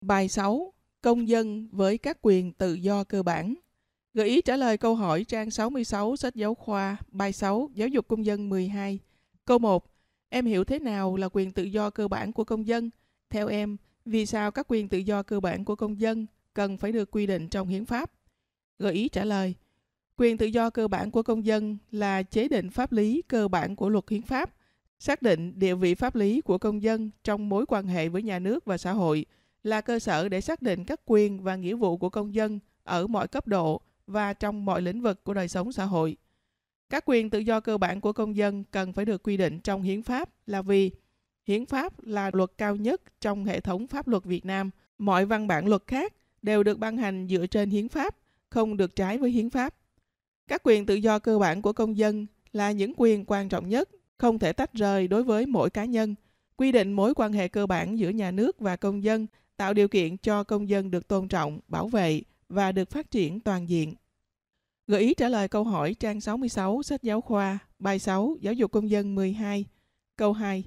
Bài 6. Công dân với các quyền tự do cơ bản. Gợi ý trả lời câu hỏi trang 66 sách giáo khoa, bài 6, giáo dục công dân 12. Câu 1. Em hiểu thế nào là quyền tự do cơ bản của công dân? Theo em, vì sao các quyền tự do cơ bản của công dân cần phải được quy định trong hiến pháp? Gợi ý trả lời. Quyền tự do cơ bản của công dân là chế định pháp lý cơ bản của luật hiến pháp, xác định địa vị pháp lý của công dân trong mối quan hệ với nhà nước và xã hội – là cơ sở để xác định các quyền và nghĩa vụ của công dân ở mọi cấp độ và trong mọi lĩnh vực của đời sống xã hội. Các quyền tự do cơ bản của công dân cần phải được quy định trong hiến pháp là vì hiến pháp là luật cao nhất trong hệ thống pháp luật Việt Nam. Mọi văn bản luật khác đều được ban hành dựa trên hiến pháp, không được trái với hiến pháp. Các quyền tự do cơ bản của công dân là những quyền quan trọng nhất, không thể tách rời đối với mỗi cá nhân. Quy định mối quan hệ cơ bản giữa nhà nước và công dân tạo điều kiện cho công dân được tôn trọng, bảo vệ và được phát triển toàn diện. Gợi ý trả lời câu hỏi trang 66 sách giáo khoa, bài 6 Giáo dục công dân 12, câu 2.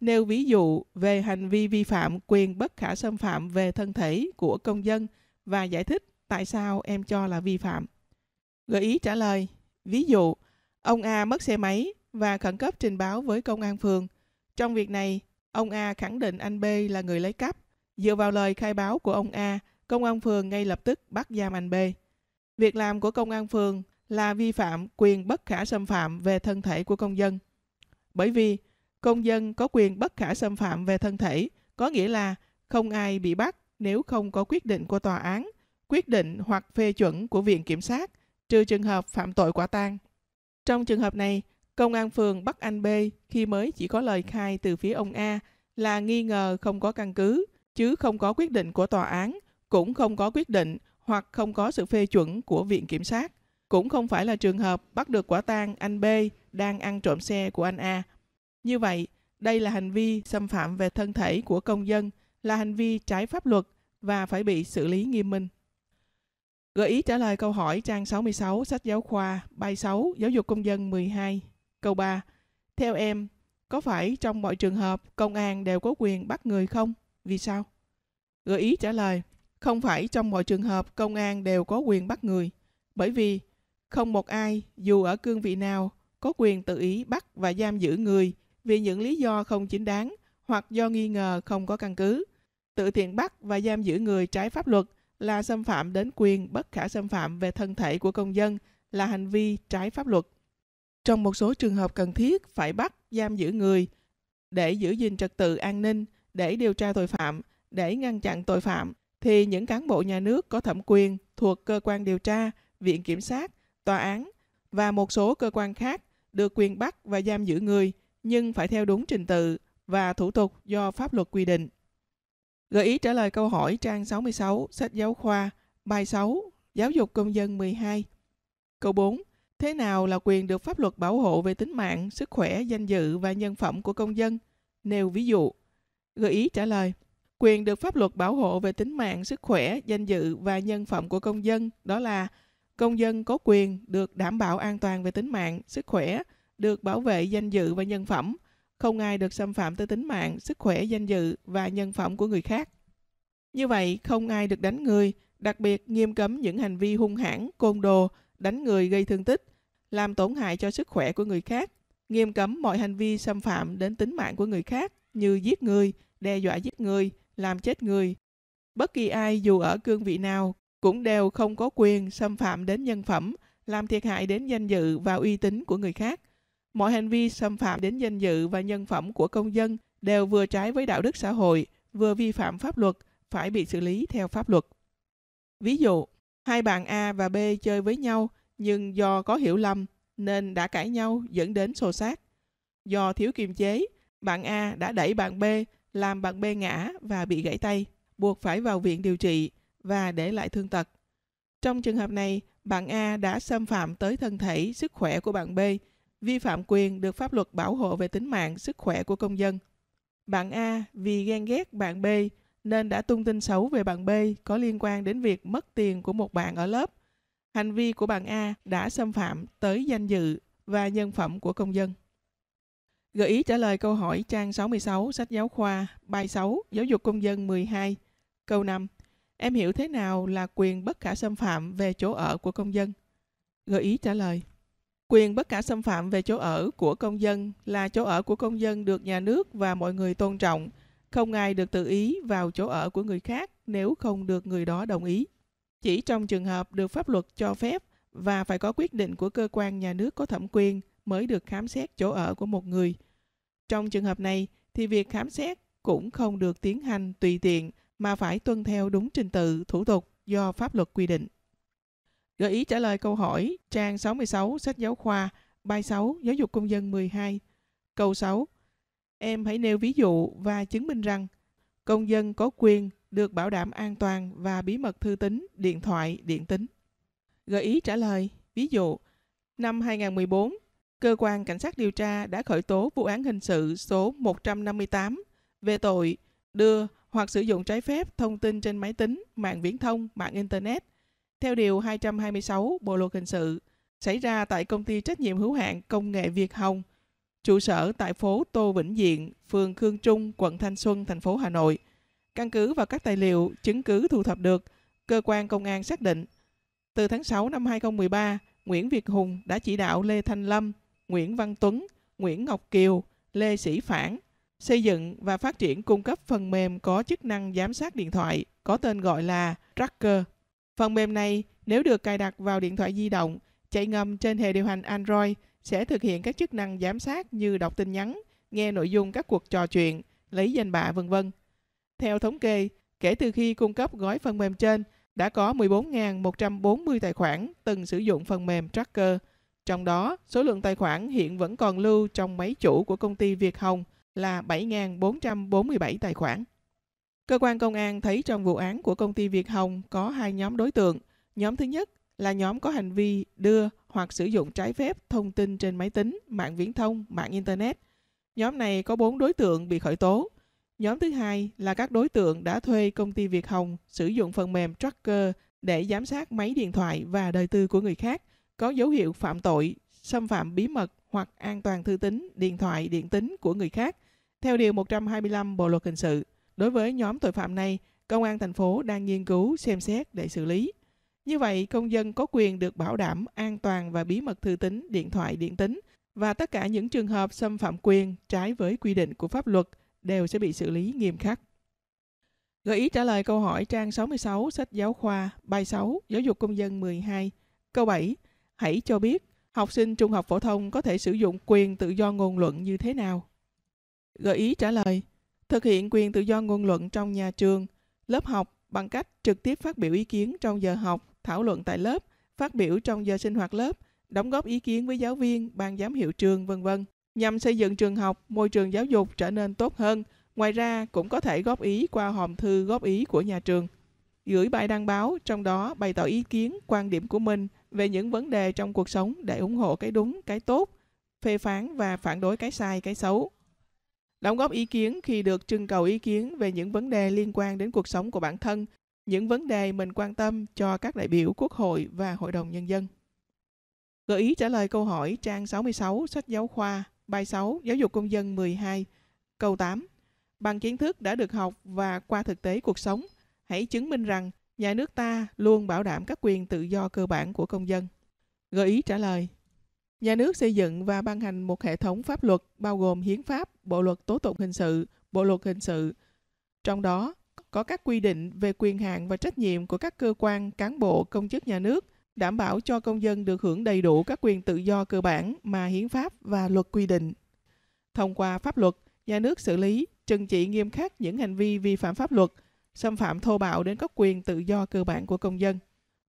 Nêu ví dụ về hành vi vi phạm quyền bất khả xâm phạm về thân thể của công dân và giải thích tại sao em cho là vi phạm. Gợi ý trả lời, ví dụ, ông A mất xe máy và khẩn cấp trình báo với công an phường. Trong việc này, ông A khẳng định anh B là người lấy cắp Dựa vào lời khai báo của ông A, công an phường ngay lập tức bắt giam anh B. Việc làm của công an phường là vi phạm quyền bất khả xâm phạm về thân thể của công dân. Bởi vì công dân có quyền bất khả xâm phạm về thân thể, có nghĩa là không ai bị bắt nếu không có quyết định của tòa án, quyết định hoặc phê chuẩn của viện kiểm sát, trừ trường hợp phạm tội quả tang. Trong trường hợp này, công an phường bắt anh B khi mới chỉ có lời khai từ phía ông A là nghi ngờ không có căn cứ, chứ không có quyết định của tòa án, cũng không có quyết định hoặc không có sự phê chuẩn của Viện Kiểm sát. Cũng không phải là trường hợp bắt được quả tang anh B đang ăn trộm xe của anh A. Như vậy, đây là hành vi xâm phạm về thân thể của công dân, là hành vi trái pháp luật và phải bị xử lý nghiêm minh. Gợi ý trả lời câu hỏi trang 66 sách giáo khoa bài 6 giáo dục công dân 12. Câu 3. Theo em, có phải trong mọi trường hợp công an đều có quyền bắt người không? Vì sao? Gợi ý trả lời, không phải trong mọi trường hợp công an đều có quyền bắt người, bởi vì không một ai, dù ở cương vị nào, có quyền tự ý bắt và giam giữ người vì những lý do không chính đáng hoặc do nghi ngờ không có căn cứ. Tự tiện bắt và giam giữ người trái pháp luật là xâm phạm đến quyền bất khả xâm phạm về thân thể của công dân, là hành vi trái pháp luật. Trong một số trường hợp cần thiết phải bắt giam giữ người để giữ gìn trật tự an ninh – để điều tra tội phạm, để ngăn chặn tội phạm thì những cán bộ nhà nước có thẩm quyền thuộc cơ quan điều tra, viện kiểm sát, tòa án và một số cơ quan khác được quyền bắt và giam giữ người nhưng phải theo đúng trình tự và thủ tục do pháp luật quy định. Gợi ý trả lời câu hỏi trang 66 sách giáo khoa bài 6 Giáo dục công dân 12. Câu 4. Thế nào là quyền được pháp luật bảo hộ về tính mạng, sức khỏe, danh dự và nhân phẩm của công dân? Nêu ví dụ gợi ý trả lời quyền được pháp luật bảo hộ về tính mạng, sức khỏe, danh dự và nhân phẩm của công dân đó là công dân có quyền được đảm bảo an toàn về tính mạng, sức khỏe, được bảo vệ danh dự và nhân phẩm, không ai được xâm phạm tới tính mạng, sức khỏe, danh dự và nhân phẩm của người khác. Như vậy, không ai được đánh người, đặc biệt nghiêm cấm những hành vi hung hãn, côn đồ, đánh người gây thương tích, làm tổn hại cho sức khỏe của người khác, nghiêm cấm mọi hành vi xâm phạm đến tính mạng của người khác như giết người, đe dọa giết người, làm chết người. Bất kỳ ai dù ở cương vị nào cũng đều không có quyền xâm phạm đến nhân phẩm, làm thiệt hại đến danh dự và uy tín của người khác. Mọi hành vi xâm phạm đến danh dự và nhân phẩm của công dân đều vừa trái với đạo đức xã hội, vừa vi phạm pháp luật, phải bị xử lý theo pháp luật. Ví dụ, hai bạn A và B chơi với nhau nhưng do có hiểu lầm nên đã cãi nhau dẫn đến xô xát. Do thiếu kiềm chế, bạn A đã đẩy bạn B làm bạn B ngã và bị gãy tay, buộc phải vào viện điều trị và để lại thương tật. Trong trường hợp này, bạn A đã xâm phạm tới thân thể, sức khỏe của bạn B, vi phạm quyền được pháp luật bảo hộ về tính mạng, sức khỏe của công dân. Bạn A vì ghen ghét bạn B nên đã tung tin xấu về bạn B có liên quan đến việc mất tiền của một bạn ở lớp. Hành vi của bạn A đã xâm phạm tới danh dự và nhân phẩm của công dân. Gợi ý trả lời câu hỏi trang 66 sách giáo khoa bài 6 Giáo dục công dân 12 câu 5. Em hiểu thế nào là quyền bất khả xâm phạm về chỗ ở của công dân? Gợi ý trả lời. Quyền bất khả xâm phạm về chỗ ở của công dân là chỗ ở của công dân được nhà nước và mọi người tôn trọng, không ai được tự ý vào chỗ ở của người khác nếu không được người đó đồng ý. Chỉ trong trường hợp được pháp luật cho phép và phải có quyết định của cơ quan nhà nước có thẩm quyền mới được khám xét chỗ ở của một người – trong trường hợp này thì việc khám xét cũng không được tiến hành tùy tiện mà phải tuân theo đúng trình tự thủ tục do pháp luật quy định. Gợi ý trả lời câu hỏi trang 66 sách giáo khoa bài 6 giáo dục công dân 12 câu 6 Em hãy nêu ví dụ và chứng minh rằng công dân có quyền được bảo đảm an toàn và bí mật thư tính, điện thoại, điện tính. Gợi ý trả lời, ví dụ, năm 2014, cơ quan cảnh sát điều tra đã khởi tố vụ án hình sự số 158 về tội đưa hoặc sử dụng trái phép thông tin trên máy tính, mạng viễn thông, mạng Internet, theo Điều 226 Bộ Luật Hình sự, xảy ra tại công ty trách nhiệm hữu hạn công nghệ Việt Hồng, trụ sở tại phố Tô Vĩnh Diện, phường Khương Trung, quận Thanh Xuân, thành phố Hà Nội. Căn cứ vào các tài liệu, chứng cứ thu thập được, cơ quan công an xác định, từ tháng 6 năm 2013, Nguyễn Việt Hùng đã chỉ đạo Lê Thanh Lâm, Nguyễn Văn Tuấn, Nguyễn Ngọc Kiều, Lê Sĩ Phản, xây dựng và phát triển cung cấp phần mềm có chức năng giám sát điện thoại có tên gọi là Tracker. Phần mềm này nếu được cài đặt vào điện thoại di động, chạy ngầm trên hệ điều hành Android sẽ thực hiện các chức năng giám sát như đọc tin nhắn, nghe nội dung các cuộc trò chuyện, lấy danh bạ vân vân. Theo thống kê, kể từ khi cung cấp gói phần mềm trên, đã có 14.140 tài khoản từng sử dụng phần mềm Tracker trong đó, số lượng tài khoản hiện vẫn còn lưu trong máy chủ của công ty Việt Hồng là 7.447 tài khoản. Cơ quan công an thấy trong vụ án của công ty Việt Hồng có hai nhóm đối tượng. Nhóm thứ nhất là nhóm có hành vi đưa hoặc sử dụng trái phép thông tin trên máy tính, mạng viễn thông, mạng Internet. Nhóm này có bốn đối tượng bị khởi tố. Nhóm thứ hai là các đối tượng đã thuê công ty Việt Hồng sử dụng phần mềm Tracker để giám sát máy điện thoại và đời tư của người khác có dấu hiệu phạm tội, xâm phạm bí mật hoặc an toàn thư tính, điện thoại, điện tính của người khác theo điều 125 Bộ luật hình sự. Đối với nhóm tội phạm này, công an thành phố đang nghiên cứu xem xét để xử lý. Như vậy, công dân có quyền được bảo đảm an toàn và bí mật thư tính, điện thoại, điện tính và tất cả những trường hợp xâm phạm quyền trái với quy định của pháp luật đều sẽ bị xử lý nghiêm khắc. Gợi ý trả lời câu hỏi trang 66 sách giáo khoa, bài 6, giáo dục công dân 12, câu 7, hãy cho biết học sinh trung học phổ thông có thể sử dụng quyền tự do ngôn luận như thế nào? Gợi ý trả lời, thực hiện quyền tự do ngôn luận trong nhà trường, lớp học bằng cách trực tiếp phát biểu ý kiến trong giờ học, thảo luận tại lớp, phát biểu trong giờ sinh hoạt lớp, đóng góp ý kiến với giáo viên, ban giám hiệu trường, vân vân nhằm xây dựng trường học, môi trường giáo dục trở nên tốt hơn. Ngoài ra, cũng có thể góp ý qua hòm thư góp ý của nhà trường. Gửi bài đăng báo, trong đó bày tỏ ý kiến, quan điểm của mình về những vấn đề trong cuộc sống để ủng hộ cái đúng, cái tốt, phê phán và phản đối cái sai, cái xấu. Đóng góp ý kiến khi được trưng cầu ý kiến về những vấn đề liên quan đến cuộc sống của bản thân, những vấn đề mình quan tâm cho các đại biểu Quốc hội và Hội đồng Nhân dân. Gợi ý trả lời câu hỏi trang 66 sách giáo khoa, bài 6 Giáo dục Công dân 12, câu 8. Bằng kiến thức đã được học và qua thực tế cuộc sống, hãy chứng minh rằng nhà nước ta luôn bảo đảm các quyền tự do cơ bản của công dân. Gợi ý trả lời Nhà nước xây dựng và ban hành một hệ thống pháp luật bao gồm hiến pháp, bộ luật tố tụng hình sự, bộ luật hình sự. Trong đó có các quy định về quyền hạn và trách nhiệm của các cơ quan, cán bộ, công chức nhà nước, đảm bảo cho công dân được hưởng đầy đủ các quyền tự do cơ bản mà hiến pháp và luật quy định. Thông qua pháp luật, nhà nước xử lý, trừng trị nghiêm khắc những hành vi vi phạm pháp luật – xâm phạm thô bạo đến các quyền tự do cơ bản của công dân.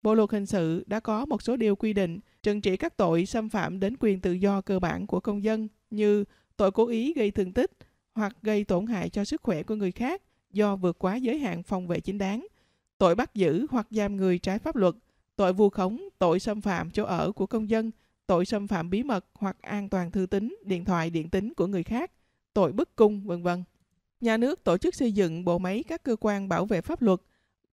Bộ luật hình sự đã có một số điều quy định trừng trị các tội xâm phạm đến quyền tự do cơ bản của công dân như tội cố ý gây thương tích hoặc gây tổn hại cho sức khỏe của người khác do vượt quá giới hạn phòng vệ chính đáng, tội bắt giữ hoặc giam người trái pháp luật, tội vu khống, tội xâm phạm chỗ ở của công dân, tội xâm phạm bí mật hoặc an toàn thư tính, điện thoại, điện tính của người khác, tội bức cung, vân vân nhà nước tổ chức xây dựng bộ máy các cơ quan bảo vệ pháp luật,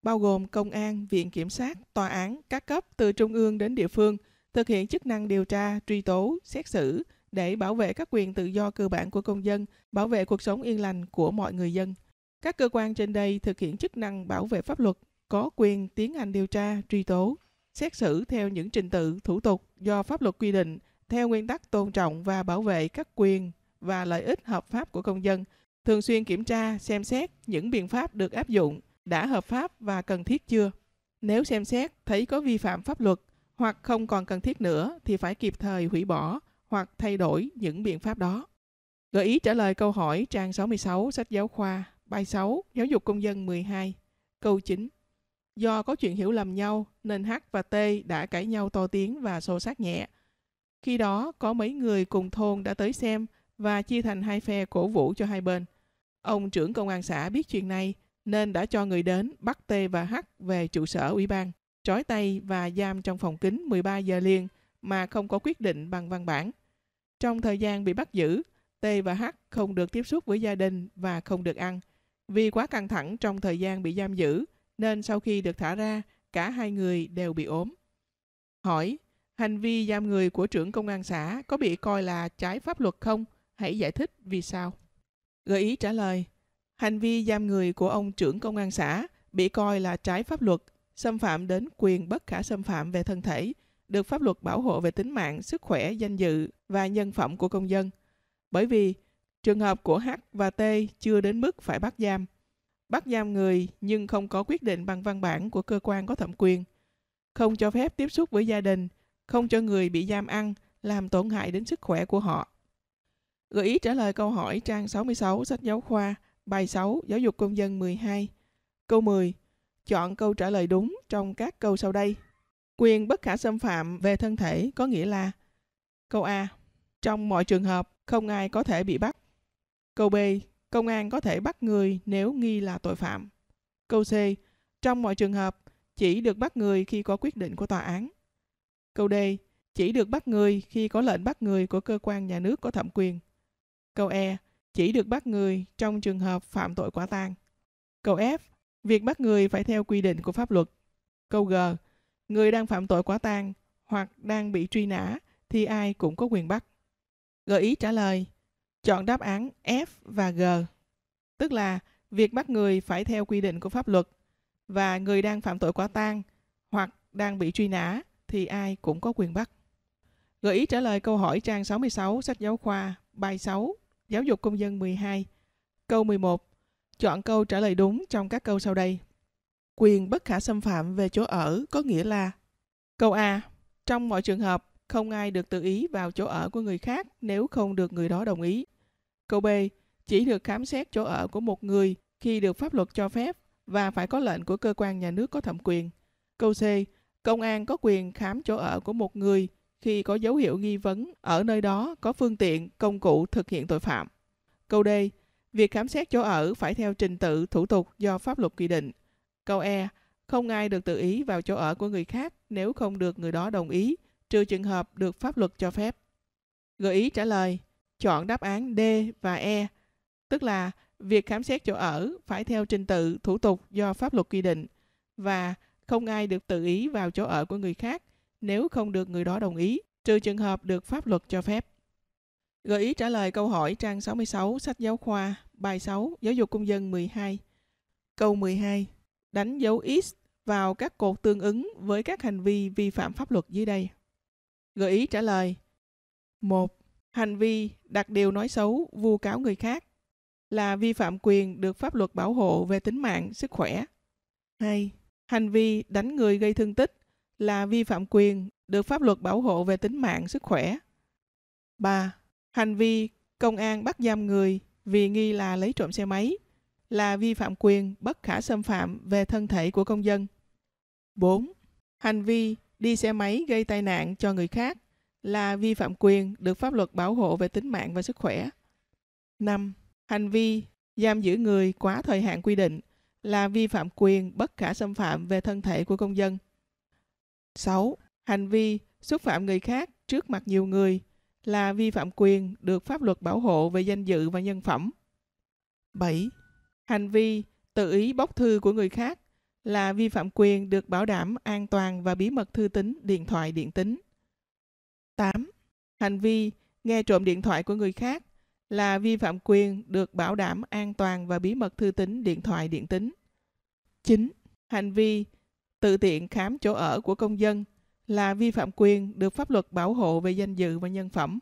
bao gồm công an, viện kiểm sát, tòa án, các cấp từ trung ương đến địa phương, thực hiện chức năng điều tra, truy tố, xét xử để bảo vệ các quyền tự do cơ bản của công dân, bảo vệ cuộc sống yên lành của mọi người dân. Các cơ quan trên đây thực hiện chức năng bảo vệ pháp luật, có quyền tiến hành điều tra, truy tố, xét xử theo những trình tự, thủ tục do pháp luật quy định, theo nguyên tắc tôn trọng và bảo vệ các quyền và lợi ích hợp pháp của công dân – thường xuyên kiểm tra, xem xét những biện pháp được áp dụng đã hợp pháp và cần thiết chưa. Nếu xem xét thấy có vi phạm pháp luật hoặc không còn cần thiết nữa thì phải kịp thời hủy bỏ hoặc thay đổi những biện pháp đó. Gợi ý trả lời câu hỏi trang 66 sách giáo khoa, bài 6, giáo dục công dân 12, câu 9. Do có chuyện hiểu lầm nhau nên H và T đã cãi nhau to tiếng và xô sát nhẹ. Khi đó có mấy người cùng thôn đã tới xem và chia thành hai phe cổ vũ cho hai bên. Ông trưởng công an xã biết chuyện này nên đã cho người đến bắt T và H về trụ sở ủy ban, trói tay và giam trong phòng kính 13 giờ liền mà không có quyết định bằng văn bản. Trong thời gian bị bắt giữ, T và H không được tiếp xúc với gia đình và không được ăn. Vì quá căng thẳng trong thời gian bị giam giữ, nên sau khi được thả ra, cả hai người đều bị ốm. Hỏi, hành vi giam người của trưởng công an xã có bị coi là trái pháp luật không? Hãy giải thích vì sao. Gợi ý trả lời, hành vi giam người của ông trưởng công an xã bị coi là trái pháp luật, xâm phạm đến quyền bất khả xâm phạm về thân thể, được pháp luật bảo hộ về tính mạng, sức khỏe, danh dự và nhân phẩm của công dân. Bởi vì trường hợp của H và T chưa đến mức phải bắt giam. Bắt giam người nhưng không có quyết định bằng văn bản của cơ quan có thẩm quyền. Không cho phép tiếp xúc với gia đình, không cho người bị giam ăn, làm tổn hại đến sức khỏe của họ. Gợi ý trả lời câu hỏi trang 66 sách giáo khoa, bài 6 Giáo dục công dân 12. Câu 10. Chọn câu trả lời đúng trong các câu sau đây. Quyền bất khả xâm phạm về thân thể có nghĩa là Câu A. Trong mọi trường hợp, không ai có thể bị bắt. Câu B. Công an có thể bắt người nếu nghi là tội phạm. Câu C. Trong mọi trường hợp, chỉ được bắt người khi có quyết định của tòa án. Câu D. Chỉ được bắt người khi có lệnh bắt người của cơ quan nhà nước có thẩm quyền. Câu E. Chỉ được bắt người trong trường hợp phạm tội quả tang. Câu F. Việc bắt người phải theo quy định của pháp luật. Câu G. Người đang phạm tội quả tang hoặc đang bị truy nã thì ai cũng có quyền bắt. Gợi ý trả lời. Chọn đáp án F và G. Tức là việc bắt người phải theo quy định của pháp luật và người đang phạm tội quả tang hoặc đang bị truy nã thì ai cũng có quyền bắt. Gợi ý trả lời câu hỏi trang 66 sách giáo khoa bài 6 Giáo dục Công dân 12. Câu 11. Chọn câu trả lời đúng trong các câu sau đây. Quyền bất khả xâm phạm về chỗ ở có nghĩa là Câu A. Trong mọi trường hợp, không ai được tự ý vào chỗ ở của người khác nếu không được người đó đồng ý. Câu B. Chỉ được khám xét chỗ ở của một người khi được pháp luật cho phép và phải có lệnh của cơ quan nhà nước có thẩm quyền. Câu C. Công an có quyền khám chỗ ở của một người khi có dấu hiệu nghi vấn ở nơi đó có phương tiện, công cụ thực hiện tội phạm. Câu D. Việc khám xét chỗ ở phải theo trình tự thủ tục do pháp luật quy định. Câu E. Không ai được tự ý vào chỗ ở của người khác nếu không được người đó đồng ý, trừ trường hợp được pháp luật cho phép. Gợi ý trả lời, chọn đáp án D và E, tức là việc khám xét chỗ ở phải theo trình tự thủ tục do pháp luật quy định và không ai được tự ý vào chỗ ở của người khác nếu không được người đó đồng ý, trừ trường hợp được pháp luật cho phép. Gợi ý trả lời câu hỏi trang 66 sách giáo khoa, bài 6, giáo dục công dân 12. Câu 12. Đánh dấu X vào các cột tương ứng với các hành vi vi phạm pháp luật dưới đây. Gợi ý trả lời. 1. Hành vi đặt điều nói xấu, vu cáo người khác là vi phạm quyền được pháp luật bảo hộ về tính mạng, sức khỏe. 2. Hành vi đánh người gây thương tích là vi phạm quyền được pháp luật bảo hộ về tính mạng, sức khỏe. 3. Hành vi công an bắt giam người vì nghi là lấy trộm xe máy là vi phạm quyền bất khả xâm phạm về thân thể của công dân. 4. Hành vi đi xe máy gây tai nạn cho người khác là vi phạm quyền được pháp luật bảo hộ về tính mạng và sức khỏe. 5. Hành vi giam giữ người quá thời hạn quy định là vi phạm quyền bất khả xâm phạm về thân thể của công dân. 6. Hành vi xúc phạm người khác trước mặt nhiều người là vi phạm quyền được pháp luật bảo hộ về danh dự và nhân phẩm. 7. Hành vi tự ý bóc thư của người khác là vi phạm quyền được bảo đảm an toàn và bí mật thư tín, điện thoại, điện tính. 8. Hành vi nghe trộm điện thoại của người khác là vi phạm quyền được bảo đảm an toàn và bí mật thư tín, điện thoại, điện tính. 9. Hành vi tự tiện khám chỗ ở của công dân là vi phạm quyền được pháp luật bảo hộ về danh dự và nhân phẩm.